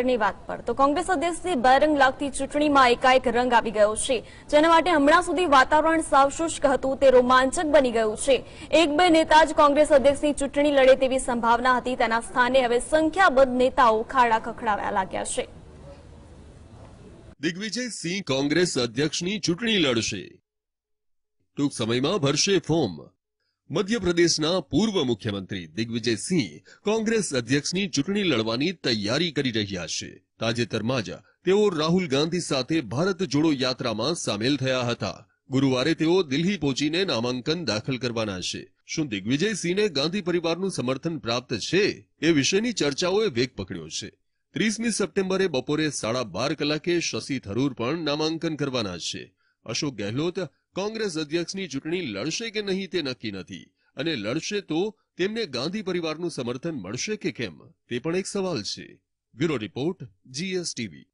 વળતરની વાત પર તો કોંગ્રેસ અધ્યક્ષની બરંગ લાગતી ચૂંટણીમાં એકાએક રંગ આવી ગયો છે જેના માટે હમણાં સુધી વાતાવરણ સાવ શુષ્ક હતું તે રોમાંચક બની ગયું છે એક બે નેતા જ કોંગ્રેસ અધ્યક્ષની ચૂંટણી લડે તેવી સંભાવના હતી તેના સ્થાને હવે સંખ્યાબંધ નેતાઓ ખાડા ખખડાવ્યા લાગ્યા છે દિગ્વિજયસિંહ સિંહ કોંગ્રેસ અધ્યક્ષની ચૂંટણી લડશે ટૂંક સમયમાં ભરશે ફોર્મ મધ્યપ્રદેશના પૂર્વ મુખ્યમંત્રી દિગ્વિજયસિંહ કોંગ્રેસ અધ્યક્ષની ચૂંટણી લડવાની તૈયારી કરી રહ્યા છે તાજેતરમાં જ તેઓ રાહુલ ગાંધી સાથે ભારત જોડો યાત્રામાં સામેલ થયા હતા ગુરુવારે તેઓ દિલ્હી પહોંચીને નામાંકન દાખલ કરવાના છે શું દિગ્વિજયસિંહને ગાંધી પરિવારનું સમર્થન પ્રાપ્ત છે એ વિશેની ચર્ચાઓએ વેગ પકડ્યો છે ત્રીસમી સપ્ટેમ્બરે બપોરે સાડા બાર કલાકે શશી થરૂર પણ નામાંકન કરવાના છે અશોક ગેહલોત કોંગ્રેસ અધ્યક્ષની ચૂંટણી લડશે કે નહીં તે નક્કી નથી અને લડશે તો તેમને ગાંધી પરિવારનું સમર્થન મળશે કે કેમ તે પણ એક સવાલ છે બ્યુરો રિપોર્ટ જીએસટીવી